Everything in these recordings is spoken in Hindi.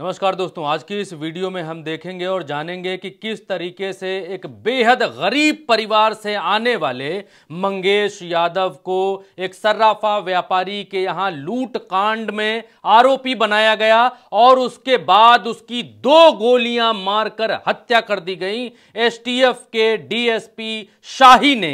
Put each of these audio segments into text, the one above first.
नमस्कार दोस्तों आज की इस वीडियो में हम देखेंगे और जानेंगे कि किस तरीके से एक बेहद गरीब परिवार से आने वाले मंगेश यादव को एक सर्राफा व्यापारी के यहाँ लूट कांड में आरोपी बनाया गया और उसके बाद उसकी दो गोलियां मारकर हत्या कर दी गई एसटीएफ के डीएसपी शाही ने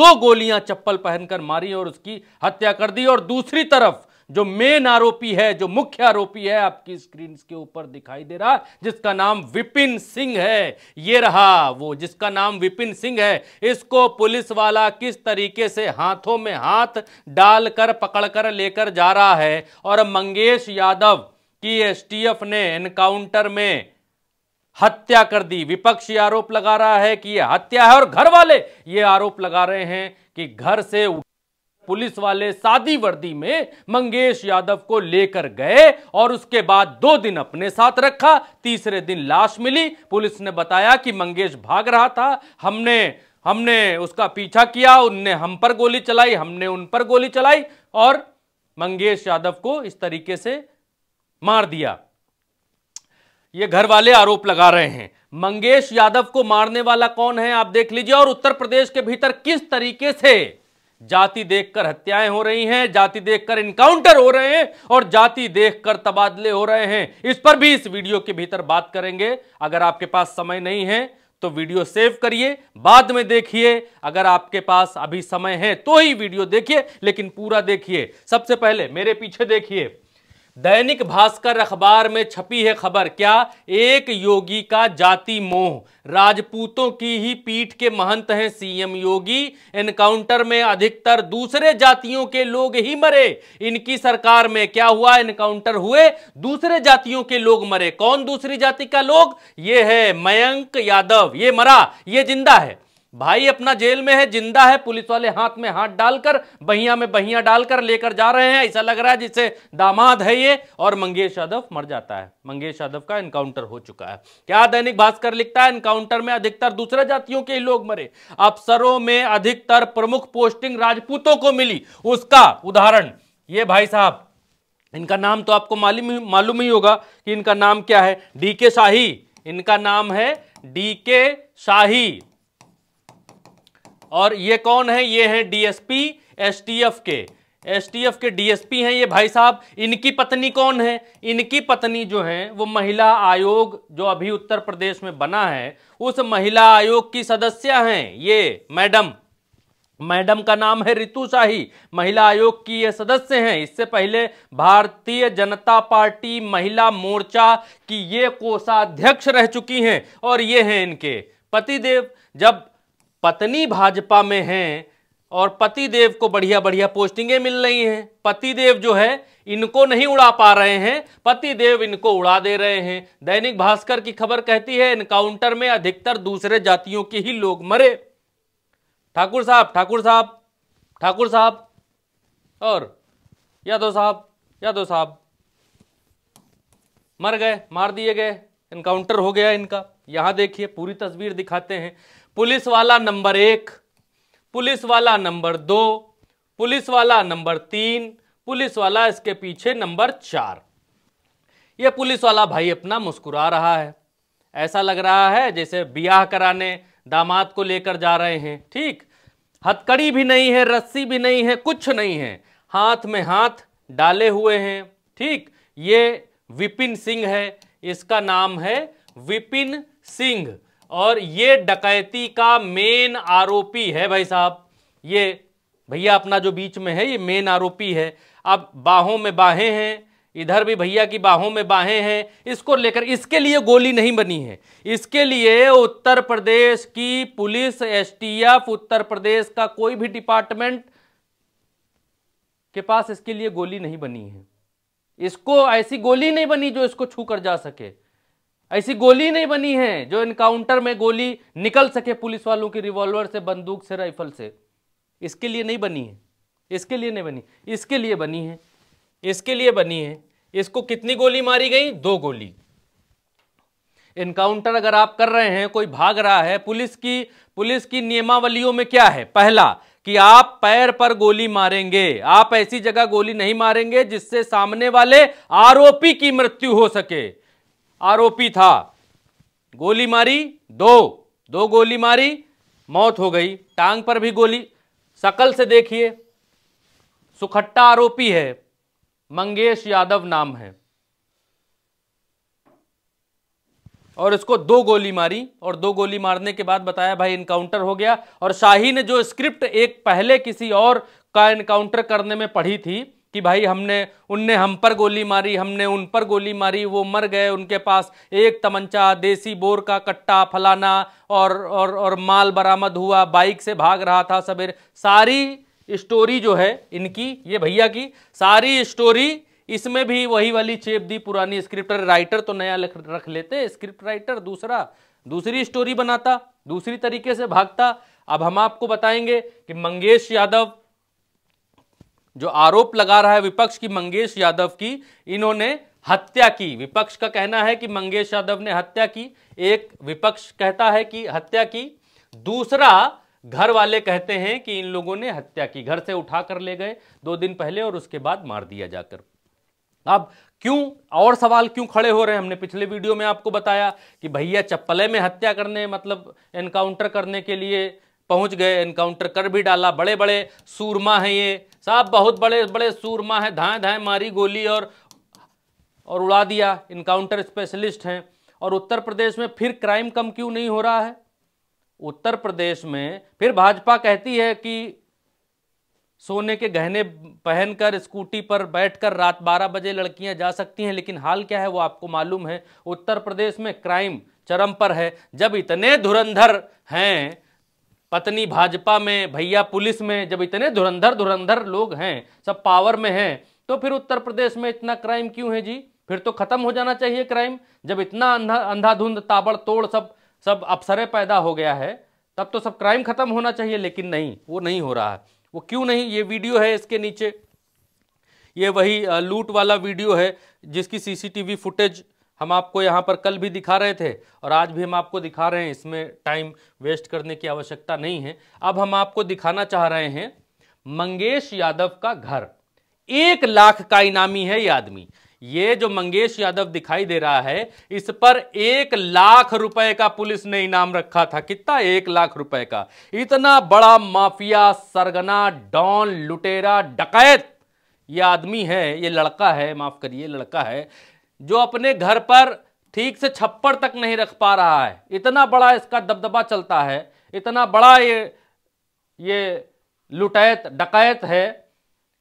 दो गोलियां चप्पल पहनकर मारी और उसकी हत्या कर दी और दूसरी तरफ जो मेन आरोपी है जो मुख्य आरोपी है आपकी स्क्रीन के ऊपर दिखाई दे रहा जिसका नाम विपिन सिंह है ये रहा वो जिसका नाम विपिन सिंह है इसको पुलिस वाला किस तरीके से हाथों में हाथ डालकर पकड़कर लेकर जा रहा है और मंगेश यादव की एसटीएफ ने एनकाउंटर में हत्या कर दी विपक्ष आरोप लगा रहा है कि यह हत्या है और घर वाले ये आरोप लगा रहे हैं कि घर से पुलिस वाले सादी वर्दी में मंगेश यादव को लेकर गए और उसके बाद दो दिन अपने साथ रखा तीसरे दिन लाश मिली पुलिस ने बताया कि मंगेश भाग रहा था हमने हमने उसका पीछा किया उनने हम पर गोली चलाई हमने उन पर गोली चलाई और मंगेश यादव को इस तरीके से मार दिया ये घर वाले आरोप लगा रहे हैं मंगेश यादव को मारने वाला कौन है आप देख लीजिए और उत्तर प्रदेश के भीतर किस तरीके से जाति देखकर हत्याएं हो रही हैं जाति देखकर इनकाउंटर हो रहे हैं और जाति देखकर तबादले हो रहे हैं इस पर भी इस वीडियो के भीतर बात करेंगे अगर आपके पास समय नहीं है तो वीडियो सेव करिए बाद में देखिए अगर आपके पास अभी समय है तो ही वीडियो देखिए लेकिन पूरा देखिए सबसे पहले मेरे पीछे देखिए दैनिक भास्कर अखबार में छपी है खबर क्या एक योगी का जाति मोह राजपूतों की ही पीठ के महंत हैं सीएम योगी एनकाउंटर में अधिकतर दूसरे जातियों के लोग ही मरे इनकी सरकार में क्या हुआ एनकाउंटर हुए दूसरे जातियों के लोग मरे कौन दूसरी जाति का लोग ये है मयंक यादव ये मरा ये जिंदा है भाई अपना जेल में है जिंदा है पुलिस वाले हाथ में हाथ डालकर बहिया में बहिया डालकर लेकर जा रहे हैं ऐसा लग रहा है जिससे दामाद है ये और मंगेश यादव मर जाता है मंगेश यादव का एनकाउंटर हो चुका है क्या दैनिक भास्कर लिखता है एनकाउंटर में अधिकतर दूसरे जातियों के ही लोग मरे अफसरों में अधिकतर प्रमुख पोस्टिंग राजपूतों को मिली उसका उदाहरण ये भाई साहब इनका नाम तो आपको मालूम मालूम ही होगा कि इनका नाम क्या है डी के शाही इनका नाम है डी के शाही और ये कौन है ये है डीएसपी एसटीएफ के एसटीएफ के डीएसपी हैं ये भाई साहब इनकी पत्नी कौन है इनकी पत्नी जो है वो महिला आयोग जो अभी उत्तर प्रदेश में बना है उस महिला आयोग की सदस्य हैं ये मैडम मैडम का नाम है रितु शाही महिला आयोग की ये सदस्य हैं इससे पहले भारतीय जनता पार्टी महिला मोर्चा की ये कोषाध्यक्ष रह चुकी हैं और ये हैं इनके पतिदेव जब पत्नी भाजपा में हैं और पति देव को बढ़िया बढ़िया पोस्टिंगें मिल रही हैं देव जो है इनको नहीं उड़ा पा रहे हैं पति देव इनको उड़ा दे रहे हैं दैनिक भास्कर की खबर कहती है इनकाउंटर में अधिकतर दूसरे जातियों के ही लोग मरे ठाकुर साहब ठाकुर साहब ठाकुर साहब और यादव साहब यादव साहब मर गए मार दिए गए इनकाउंटर हो गया इनका यहां देखिए पूरी तस्वीर दिखाते हैं पुलिस वाला नंबर एक पुलिस वाला नंबर दो पुलिस वाला नंबर तीन पुलिस वाला इसके पीछे नंबर चार ये पुलिस वाला भाई अपना मुस्कुरा रहा है ऐसा लग रहा है जैसे ब्याह कराने दामाद को लेकर जा रहे हैं ठीक हथकड़ी भी नहीं है रस्सी भी नहीं है कुछ नहीं है हाथ में हाथ डाले हुए हैं ठीक ये विपिन सिंह है इसका नाम है विपिन सिंह और ये डकैती का मेन आरोपी है भाई साहब ये भैया अपना जो बीच में है ये मेन आरोपी है अब बाहों में बाहें हैं इधर भी भैया की बाहों में बाहें हैं इसको लेकर इसके लिए गोली नहीं बनी है इसके लिए उत्तर प्रदेश की पुलिस एसटीएफ उत्तर प्रदेश का कोई भी डिपार्टमेंट के पास इसके लिए गोली नहीं बनी है इसको ऐसी गोली नहीं बनी जो इसको छू कर जा सके ऐसी गोली नहीं बनी है जो इनकाउंटर में गोली निकल सके पुलिस वालों की रिवॉल्वर से बंदूक से राइफल से इसके लिए नहीं बनी है इसके लिए नहीं बनी इसके लिए बनी है इसके लिए बनी है इसको कितनी गोली मारी गई दो गोली इनकाउंटर अगर आप कर रहे हैं कोई भाग रहा है पुलिस की पुलिस की नियमावलियों में क्या है पहला कि आप पैर पर गोली मारेंगे आप ऐसी जगह गोली नहीं मारेंगे जिससे सामने वाले आरोपी की मृत्यु हो सके आरोपी था गोली मारी दो दो गोली मारी मौत हो गई टांग पर भी गोली सकल से देखिए सुखट्टा आरोपी है मंगेश यादव नाम है और इसको दो गोली मारी और दो गोली मारने के बाद बताया भाई इनकाउंटर हो गया और शाही ने जो स्क्रिप्ट एक पहले किसी और का इनकाउंटर करने में पढ़ी थी कि भाई हमने उनने हम पर गोली मारी हमने उन पर गोली मारी वो मर गए उनके पास एक तमंचा देसी बोर का कट्टा फलाना और और और माल बरामद हुआ बाइक से भाग रहा था सवेरे सारी स्टोरी जो है इनकी ये भैया की सारी स्टोरी इसमें भी वही वाली चेप दी पुरानी स्क्रिप्ट राइटर तो नया रख लेते स्क्रिप्ट राइटर दूसरा दूसरी स्टोरी बनाता दूसरी तरीके से भागता अब हम आपको बताएंगे कि मंगेश यादव जो आरोप लगा रहा है विपक्ष की मंगेश यादव की इन्होंने हत्या की विपक्ष का कहना है कि मंगेश यादव ने हत्या की एक विपक्ष कहता है कि हत्या की दूसरा घर वाले कहते हैं कि इन लोगों ने हत्या की घर से उठा कर ले गए दो दिन पहले और उसके बाद मार दिया जाकर अब क्यों और सवाल क्यों खड़े हो रहे हैं हमने पिछले वीडियो में आपको बताया कि भैया चप्पले में हत्या करने मतलब एनकाउंटर करने के लिए पहुंच गए एनकाउंटर कर भी डाला बड़े बड़े सूरमा हैं ये साहब बहुत बड़े बड़े सूरमा हैं धाएँ धाएँ मारी गोली और और उड़ा दिया इनकाउंटर स्पेशलिस्ट हैं और उत्तर प्रदेश में फिर क्राइम कम क्यों नहीं हो रहा है उत्तर प्रदेश में फिर भाजपा कहती है कि सोने के गहने पहनकर स्कूटी पर बैठकर रात 12 बजे लड़कियां जा सकती हैं लेकिन हाल क्या है वो आपको मालूम है उत्तर प्रदेश में क्राइम चरम पर है जब इतने धुरंधर हैं पत्नी भाजपा में भैया पुलिस में जब इतने धुरंधर धुरंधर लोग हैं सब पावर में हैं तो फिर उत्तर प्रदेश में इतना क्राइम क्यों है जी फिर तो खत्म हो जाना चाहिए क्राइम जब इतना अंधा अंधाधुंध ताबड़तोड़ सब सब अफसरें पैदा हो गया है तब तो सब क्राइम खत्म होना चाहिए लेकिन नहीं वो नहीं हो रहा है वो क्यों नहीं ये वीडियो है इसके नीचे ये वही लूट वाला वीडियो है जिसकी सीसीटीवी फुटेज हम आपको यहाँ पर कल भी दिखा रहे थे और आज भी हम आपको दिखा रहे हैं इसमें टाइम वेस्ट करने की आवश्यकता नहीं है अब हम आपको दिखाना चाह रहे हैं मंगेश यादव का घर एक लाख का इनामी है ये आदमी ये जो मंगेश यादव दिखाई दे रहा है इस पर एक लाख रुपए का पुलिस ने इनाम रखा था कितना एक लाख रुपए का इतना बड़ा माफिया सरगना डॉन लुटेरा डकैत ये आदमी है ये लड़का है माफ करिए लड़का है जो अपने घर पर ठीक से छप्पर तक नहीं रख पा रहा है इतना बड़ा इसका दबदबा चलता है इतना बड़ा ये ये लुटैत डकैत है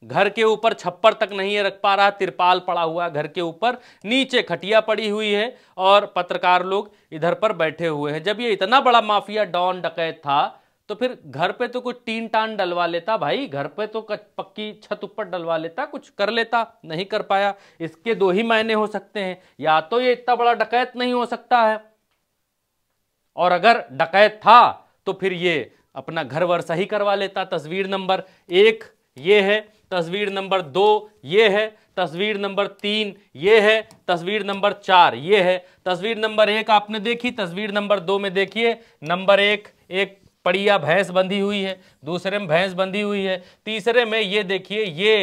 घर के ऊपर छप्पर तक नहीं रख पा रहा तिरपाल पड़ा हुआ घर के ऊपर नीचे खटिया पड़ी हुई है और पत्रकार लोग इधर पर बैठे हुए हैं जब ये इतना बड़ा माफिया डॉन डकैत था तो फिर घर पे तो कुछ टीन टान डलवा लेता भाई घर पे तो पक्की छत ऊपर डलवा लेता कुछ कर लेता नहीं कर पाया इसके दो ही मायने हो सकते हैं या तो ये इतना बड़ा डकैत नहीं हो सकता है और अगर डकैत था तो फिर ये अपना घर वर सही करवा लेता तस्वीर नंबर एक ये है तस्वीर नंबर दो ये है तस्वीर नंबर तीन ये है तस्वीर नंबर चार ये है तस्वीर नंबर एक आपने देखी तस्वीर नंबर दो में देखिए नंबर एक एक पड़िया भैंस बंधी हुई है दूसरे में भैंस बंधी हुई है तीसरे में ये देखिए ये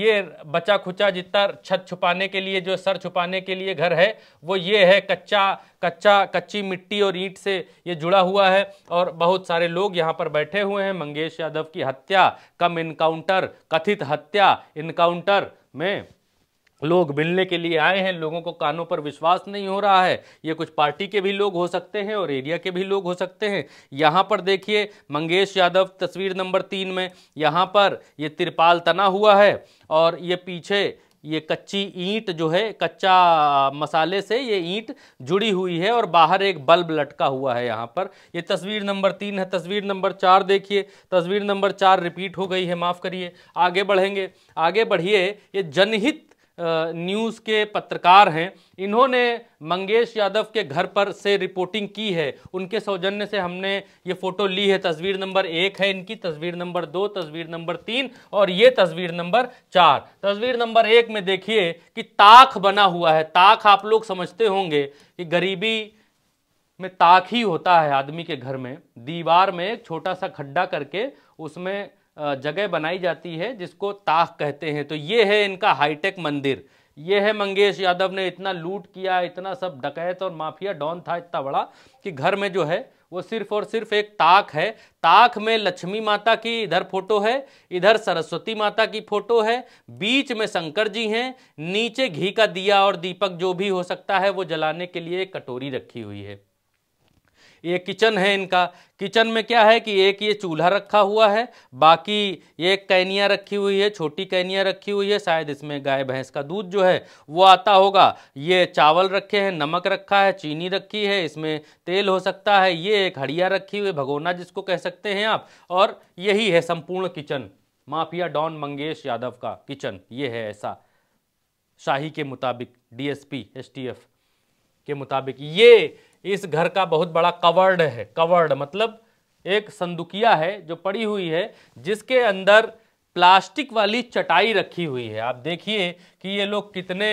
ये बचा खुचा जितना छत छुपाने के लिए जो सर छुपाने के लिए घर है वो ये है कच्चा कच्चा कच्ची मिट्टी और ईंट से ये जुड़ा हुआ है और बहुत सारे लोग यहाँ पर बैठे हुए हैं मंगेश यादव की हत्या कम इनकाउंटर कथित हत्या इनकाउंटर में लोग मिलने के लिए आए हैं लोगों को कानों पर विश्वास नहीं हो रहा है ये कुछ पार्टी के भी लोग हो सकते हैं और एरिया के भी लोग हो सकते हैं यहाँ पर देखिए मंगेश यादव तस्वीर नंबर तीन में यहाँ पर ये तिरपाल तना हुआ है और ये पीछे ये कच्ची ईंट जो है कच्चा मसाले से ये ईंट जुड़ी हुई है और बाहर एक बल्ब लटका हुआ है यहाँ पर ये तस्वीर नंबर तीन है तस्वीर नंबर चार देखिए तस्वीर नंबर चार रिपीट हो गई है माफ़ करिए आगे बढ़ेंगे आगे बढ़िए ये जनहित न्यूज़ के पत्रकार हैं इन्होंने मंगेश यादव के घर पर से रिपोर्टिंग की है उनके सौजन्य से हमने ये फ़ोटो ली है तस्वीर नंबर एक है इनकी तस्वीर नंबर दो तस्वीर नंबर तीन और ये तस्वीर नंबर चार तस्वीर नंबर एक में देखिए कि ताक बना हुआ है ताक आप लोग समझते होंगे कि गरीबी में ताक ही होता है आदमी के घर में दीवार में एक छोटा सा खड्डा करके उसमें जगह बनाई जाती है जिसको ताक कहते हैं तो ये है इनका हाईटेक मंदिर ये है मंगेश यादव ने इतना लूट किया इतना सब डकैत और माफिया डॉन था इतना बड़ा कि घर में जो है वो सिर्फ और सिर्फ एक ताक है ताक में लक्ष्मी माता की इधर फोटो है इधर सरस्वती माता की फोटो है बीच में शंकर जी हैं नीचे घी का दिया और दीपक जो भी हो सकता है वो जलाने के लिए कटोरी रखी हुई है ये किचन है इनका किचन में क्या है कि एक ये चूल्हा रखा हुआ है बाकी ये कैनियाँ रखी हुई है छोटी कैनियाँ रखी हुई है शायद इसमें गाय भैंस का दूध जो है वो आता होगा ये चावल रखे हैं नमक रखा है चीनी रखी है इसमें तेल हो सकता है ये एक हड़िया रखी हुई भगोना जिसको कह सकते हैं आप और यही है संपूर्ण kitchen mafia don Mangesh Yadav का किचन ये है ऐसा शाही के मुताबिक डीएसपी एसटीएफ के मुताबिक ये इस घर का बहुत बड़ा कवर्ड है कवर्ड मतलब एक संदुकिया है जो पड़ी हुई है जिसके अंदर प्लास्टिक वाली चटाई रखी हुई है आप देखिए कि ये लोग कितने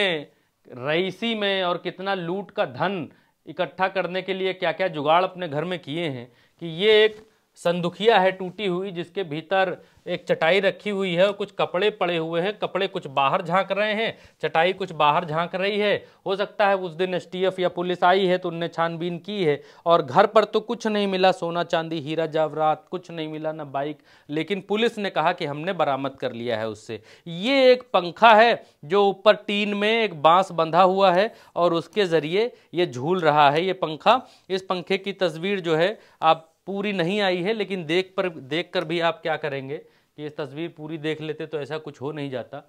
रईसी में और कितना लूट का धन इकट्ठा करने के लिए क्या क्या जुगाड़ अपने घर में किए हैं कि ये एक संदुखिया है टूटी हुई जिसके भीतर एक चटाई रखी हुई है और कुछ कपड़े पड़े हुए हैं कपड़े कुछ बाहर झांक रहे हैं चटाई कुछ बाहर झांक रही है हो सकता है उस दिन एस या पुलिस आई है तो उनने छानबीन की है और घर पर तो कुछ नहीं मिला सोना चांदी हीरा जावरात कुछ नहीं मिला ना बाइक लेकिन पुलिस ने कहा कि हमने बरामद कर लिया है उससे ये एक पंखा है जो ऊपर टीन में एक बाँस बंधा हुआ है और उसके ज़रिए ये झूल रहा है ये पंखा इस पंखे की तस्वीर जो है आप पूरी नहीं आई है लेकिन देख पर देख कर भी आप क्या करेंगे कि इस तस्वीर पूरी देख लेते तो ऐसा कुछ हो नहीं जाता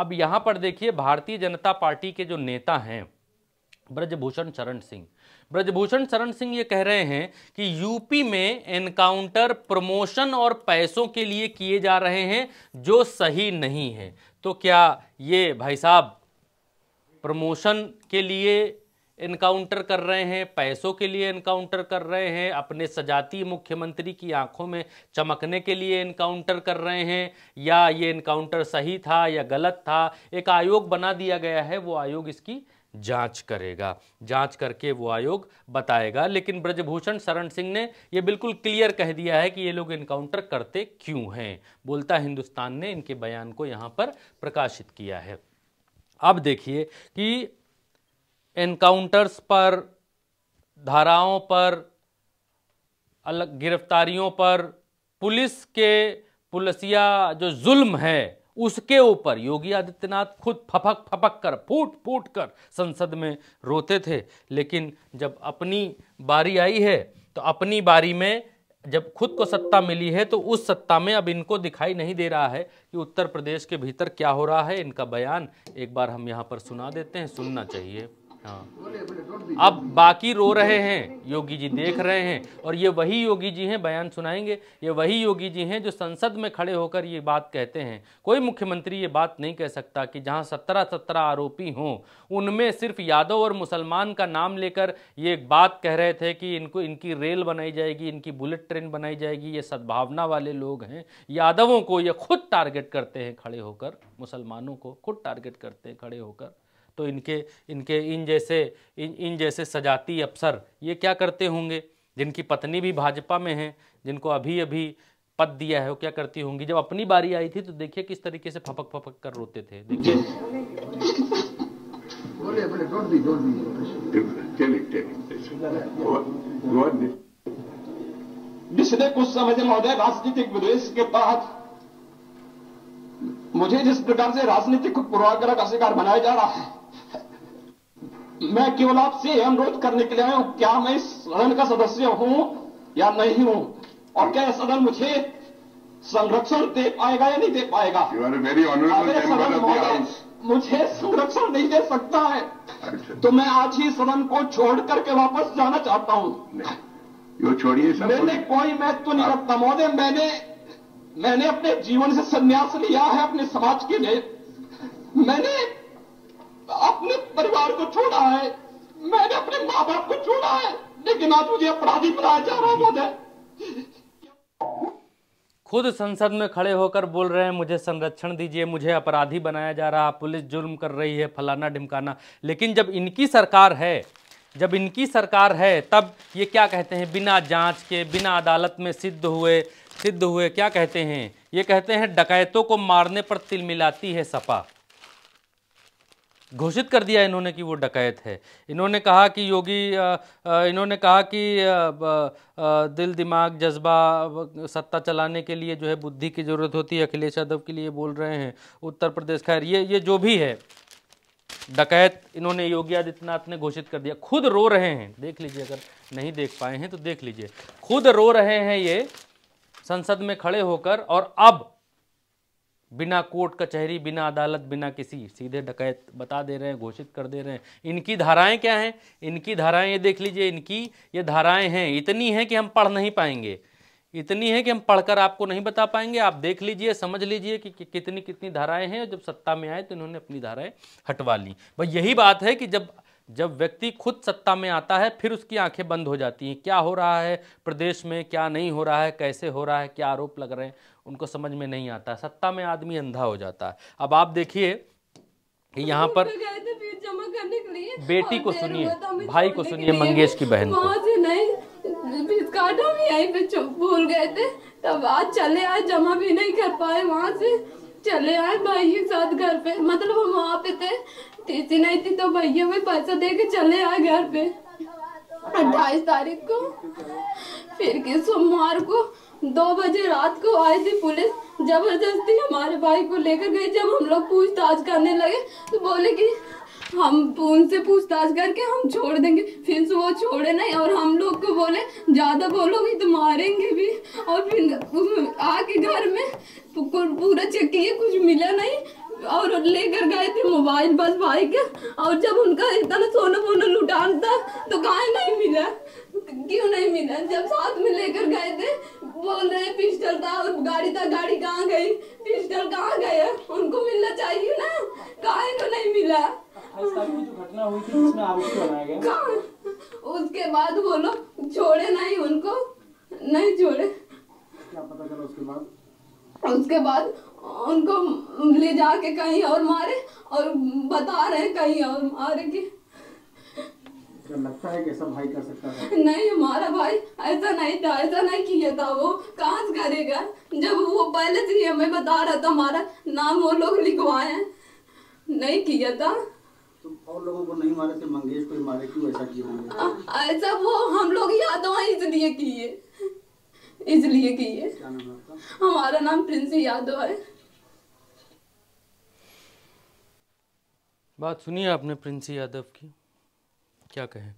अब यहाँ पर देखिए भारतीय जनता पार्टी के जो नेता हैं ब्रजभूषण शरण सिंह ब्रजभूषण शरण सिंह ये कह रहे हैं कि यूपी में एनकाउंटर प्रमोशन और पैसों के लिए किए जा रहे हैं जो सही नहीं है तो क्या ये भाई साहब प्रमोशन के लिए इनकाउंटर कर रहे हैं पैसों के लिए इनकाउंटर कर रहे हैं अपने सजाती मुख्यमंत्री की आंखों में चमकने के लिए इनकाउंटर कर रहे हैं या ये इनकाउंटर सही था या गलत था एक आयोग बना दिया गया है वो आयोग इसकी जांच करेगा जांच करके वो आयोग बताएगा लेकिन ब्रजभूषण शरण सिंह ने ये बिल्कुल क्लियर कह दिया है कि ये लोग इनकाउंटर करते क्यों हैं बोलता हिंदुस्तान ने इनके बयान को यहाँ पर प्रकाशित किया है अब देखिए कि इनकाउंटर्स पर धाराओं पर अलग गिरफ्तारियों पर पुलिस के पुलिसिया जो जुल्म है उसके ऊपर योगी आदित्यनाथ खुद फपक फपक कर फूट फूट कर संसद में रोते थे लेकिन जब अपनी बारी आई है तो अपनी बारी में जब खुद को सत्ता मिली है तो उस सत्ता में अब इनको दिखाई नहीं दे रहा है कि उत्तर प्रदेश के भीतर क्या हो रहा है इनका बयान एक बार हम यहाँ पर सुना देते हैं सुनना चाहिए हाँ। अब बाकी रो रहे हैं योगी जी देख रहे हैं और ये वही योगी जी हैं बयान सुनाएंगे ये वही योगी जी हैं जो संसद में खड़े होकर ये बात कहते हैं कोई मुख्यमंत्री ये बात नहीं कह सकता कि जहां सत्रह सत्रह आरोपी हों उनमें सिर्फ यादव और मुसलमान का नाम लेकर ये बात कह रहे थे कि इनको इनकी रेल बनाई जाएगी इनकी बुलेट ट्रेन बनाई जाएगी ये सद्भावना वाले लोग हैं यादवों को ये खुद टारगेट करते हैं खड़े होकर मुसलमानों को खुद टारगेट करते हैं खड़े होकर तो इनके इनके इन जैसे इन इन जैसे सजाती अफसर ये क्या करते होंगे जिनकी पत्नी भी भाजपा में है जिनको अभी अभी पद दिया है वो क्या करती होंगी जब अपनी बारी आई थी तो देखिए किस तरीके से फपक फपक कर रोते थे देखिए जिसने कुछ समझे महोदय राजनीतिक विदेश के तहत मुझे जिस प्रकार से राजनीतिक पूर्वाग्रह का शिकार बनाया जा रहा है मैं केवल आपसे अनुरोध करने के लिए आया हूं क्या मैं इस सदन का सदस्य हूं या नहीं हूं और क्या सदन मुझे संरक्षण दे पाएगा या नहीं दे पाएगा सदन मुझे संरक्षण नहीं दे सकता है अच्छा। तो मैं आज ही सदन को छोड़ करके वापस जाना चाहता हूं यो छोड़िए मैंने कोई महत्व तो नहीं रखता महोदय मैंने मैंने अपने जीवन से संन्यास लिया है अपने समाज के लिए मैंने अपने परिवार को छोड़ा है मैंने अपने माँ बाप को छोड़ा है लेकिन आज मुझे अपराधी बनाया जा रहा है खुद संसद में खड़े होकर बोल रहे हैं मुझे संरक्षण दीजिए मुझे अपराधी बनाया जा रहा पुलिस जुर्म कर रही है फलाना ढिमकाना लेकिन जब इनकी सरकार है जब इनकी सरकार है तब ये क्या कहते हैं बिना जांच के बिना अदालत में सिद्ध हुए सिद्ध हुए क्या कहते हैं ये कहते हैं डकैतों को मारने पर तिल मिलाती है सपा घोषित कर दिया इन्होंने कि वो डकैत है इन्होंने कहा कि योगी इन्होंने कहा कि दिल दिमाग जज्बा सत्ता चलाने के लिए जो है बुद्धि की ज़रूरत होती है अखिलेश यादव के लिए बोल रहे हैं उत्तर प्रदेश खैर ये ये जो भी है डकैत इन्होंने योगी आदित्यनाथ ने घोषित कर दिया खुद रो रहे हैं देख लीजिए अगर नहीं देख पाए हैं तो देख लीजिए खुद रो रहे हैं ये संसद में खड़े होकर और अब बिना कोर्ट कचहरी बिना अदालत बिना किसी सीधे डकैत बता दे रहे हैं घोषित कर दे रहे हैं इनकी धाराएं क्या हैं इनकी धाराएं ये देख लीजिए इनकी ये धाराएं हैं इतनी हैं कि हम पढ़ नहीं पाएंगे इतनी है कि हम पढ़कर आपको नहीं बता पाएंगे आप देख लीजिए समझ लीजिए कि, कि कितनी कितनी धाराएं हैं जब सत्ता में आए तो इन्होंने अपनी धाराएं हटवा ली भाई यही बात है कि जब जब व्यक्ति खुद सत्ता में आता है फिर उसकी आंखें बंद हो जाती हैं क्या हो रहा है प्रदेश में क्या नहीं हो रहा है कैसे हो रहा है क्या आरोप लग रहे हैं उनको समझ में नहीं आता सत्ता में आदमी अंधा हो जाता है अब आप देखिए कि यहाँ पर बेटी को सुनिए तो भाई को सुनिए मंगेश की बहन को भूल गए थे तब आज चले आए जमा भी नहीं कर पाए वहाँ से चले आए भाई के साथ घर पे मतलब हम वहाँ पे थे तीसरी नहीं थी तो भैया में पैसा दे के चले आए घर पे अट्ठाईस तारीख को फिर के सोमवार को दो बजे रात को आई थी पुलिस जबरदस्ती हमारे भाई को लेकर गई जब हम लोग पूछताछ करने लगे तो बोले कि हम उनसे पूछताछ करके हम छोड़ देंगे फिर से वो छोड़े नहीं और हम लोग को बोले ज़्यादा बोलोगे तो मारेंगे भी और फिर आके घर में पूरा चेक किए कुछ मिला नहीं और लेकर गए थे मोबाइल बस भाई के और जब उनका इतना सोना वोना लुटान था तो कहा नहीं मिला क्यों नहीं मिला जब साथ में लेकर गए थे बोल रहे पिस्टल था और गाड़ी था गाड़ी कहाँ गई पिस्टल कहाँ गए उनको मिलना चाहिए ना काहे को नहीं मिला घटना हुई थी जिसमें गया उसके बाद वो लोग छोड़े नहीं उनको नहीं छोड़े क्या पता उसके बाद उसके बाद उनको ले जाके कहीं और मारे और बता रहे कहीं और मारे की लगता है कैसा भाई कर सकता था नहीं हमारा भाई ऐसा नहीं था ऐसा नहीं किया था वो कहाँ से करेगा जब वो पहले से ही हमें बता रहा था हमारा नाम वो लोग लिखवाए नहीं किया था तो और लोगों को नहीं मारे थे मंगेश को मारे क्यों ऐसा किया ऐसा वो हम लोग याद आए इसलिए किए इसलिए किए हमारा नाम प्रिंसी यादव है बात सुनिए आपने प्रिंसी यादव की क्या कहें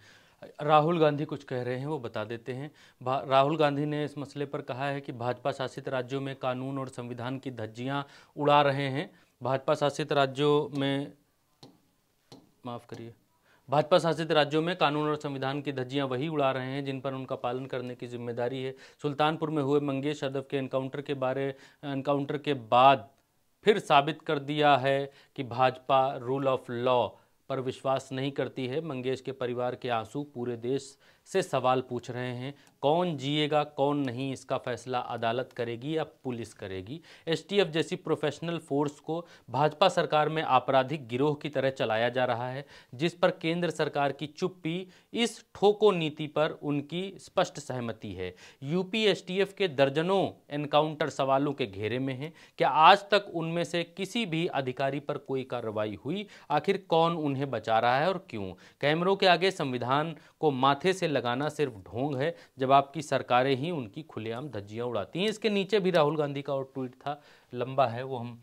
राहुल गांधी कुछ कह रहे हैं वो बता देते हैं राहुल गांधी ने इस मसले पर कहा है कि भाजपा शासित राज्यों में कानून और संविधान की धज्जियां उड़ा रहे हैं भाजपा शासित राज्यों में माफ़ करिए भाजपा शासित राज्यों में कानून और संविधान की धज्जियां वही उड़ा रहे हैं जिन पर उनका पालन करने की जिम्मेदारी है सुल्तानपुर में हुए मंगेश यादव के एनकाउंटर के बारे एनकाउंटर के बाद फिर साबित कर दिया है कि भाजपा रूल ऑफ लॉ पर विश्वास नहीं करती है मंगेश के परिवार के आंसू पूरे देश से सवाल पूछ रहे हैं कौन जिएगा कौन नहीं इसका फैसला अदालत करेगी या पुलिस करेगी एसटीएफ जैसी प्रोफेशनल फोर्स को भाजपा सरकार में आपराधिक गिरोह की तरह चलाया जा रहा है जिस पर केंद्र सरकार की चुप्पी इस ठोको नीति पर उनकी स्पष्ट सहमति है यूपी एसटीएफ के दर्जनों एनकाउंटर सवालों के घेरे में हैं क्या आज तक उनमें से किसी भी अधिकारी पर कोई कार्रवाई हुई आखिर कौन उन्हें बचा रहा है और क्यों कैमरों के आगे संविधान को माथे से लगाना सिर्फ ढोंग है जब आपकी की सरकारें ही उनकी खुलेआम धज्जियाँ उड़ाती हैं इसके नीचे भी राहुल गांधी का और ट्वीट था लंबा है वो हम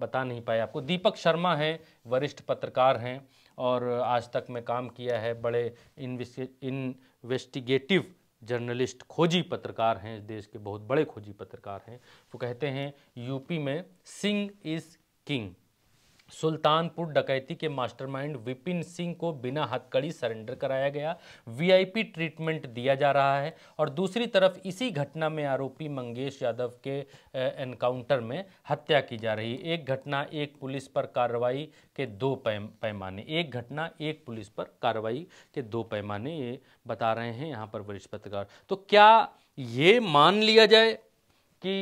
बता नहीं पाए आपको दीपक शर्मा हैं वरिष्ठ पत्रकार हैं और आज तक में काम किया है बड़े इन्वेस्टिगेटिव जर्नलिस्ट खोजी पत्रकार हैं इस देश के बहुत बड़े खोजी पत्रकार हैं वो कहते हैं यूपी में सिंह इज़ किंग सुल्तानपुर डकैती के मास्टरमाइंड विपिन सिंह को बिना हथकड़ी सरेंडर कराया गया वीआईपी ट्रीटमेंट दिया जा रहा है और दूसरी तरफ इसी घटना में आरोपी मंगेश यादव के एनकाउंटर में हत्या की जा रही है एक घटना एक पुलिस पर कार्रवाई के दो पैमाने एक घटना एक पुलिस पर कार्रवाई के दो पैमाने ये बता रहे हैं यहाँ पर वरिष्ठ पत्रकार तो क्या ये मान लिया जाए कि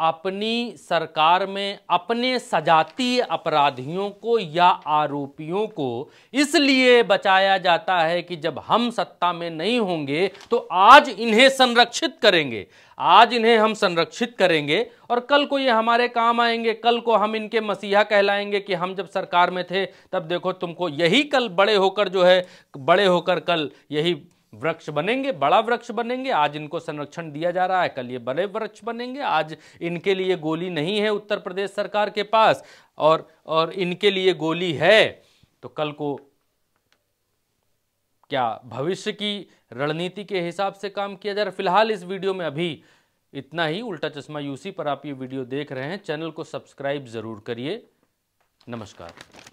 अपनी सरकार में अपने सजातीय अपराधियों को या आरोपियों को इसलिए बचाया जाता है कि जब हम सत्ता में नहीं होंगे तो आज इन्हें संरक्षित करेंगे आज इन्हें हम संरक्षित करेंगे और कल को ये हमारे काम आएंगे कल को हम इनके मसीहा कहलाएंगे कि हम जब सरकार में थे तब देखो तुमको यही कल बड़े होकर जो है बड़े होकर कल यही वृक्ष बनेंगे बड़ा वृक्ष बनेंगे आज इनको संरक्षण दिया जा रहा है कल ये बड़े वृक्ष बनेंगे आज इनके लिए गोली नहीं है उत्तर प्रदेश सरकार के पास और और इनके लिए गोली है तो कल को क्या भविष्य की रणनीति के हिसाब से काम किया जा रहा है फिलहाल इस वीडियो में अभी इतना ही उल्टा चश्मा यूसी पर आप ये वीडियो देख रहे हैं चैनल को सब्सक्राइब ज़रूर करिए नमस्कार